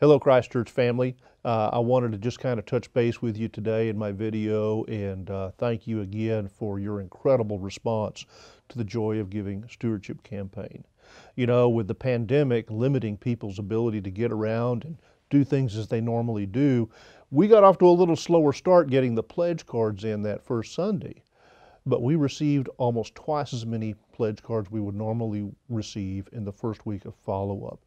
Hello, Christchurch family. Uh, I wanted to just kind of touch base with you today in my video and uh, thank you again for your incredible response to the Joy of Giving Stewardship campaign. You know, with the pandemic limiting people's ability to get around and do things as they normally do, we got off to a little slower start getting the pledge cards in that first Sunday. But we received almost twice as many pledge cards we would normally receive in the first week of follow up.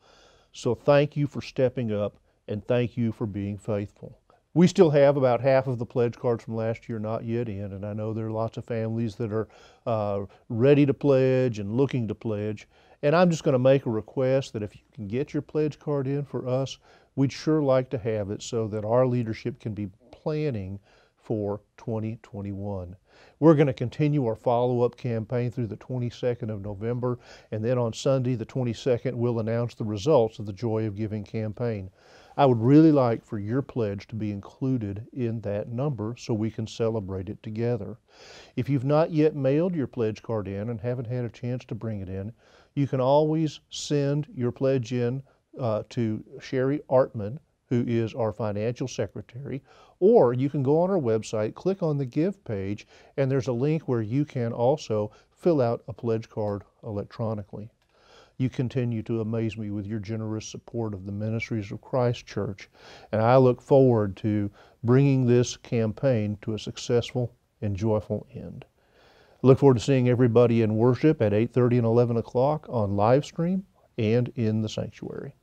So thank you for stepping up and thank you for being faithful. We still have about half of the pledge cards from last year not yet in, and I know there are lots of families that are uh, ready to pledge and looking to pledge. And I'm just going to make a request that if you can get your pledge card in for us, we'd sure like to have it so that our leadership can be planning for 2021. We're going to continue our follow up campaign through the 22nd of November, and then on Sunday, the 22nd, we'll announce the results of the Joy of Giving campaign. I would really like for your pledge to be included in that number so we can celebrate it together. If you've not yet mailed your pledge card in and haven't had a chance to bring it in, you can always send your pledge in uh, to Sherry Artman, who is our financial secretary, or you can go on our website, click on the Give page, and there's a link where you can also fill out a pledge card electronically. You continue to amaze me with your generous support of the ministries of Christ Church, and I look forward to bringing this campaign to a successful and joyful end. look forward to seeing everybody in worship at 8:30 and 11 o'clock on live stream and in the sanctuary.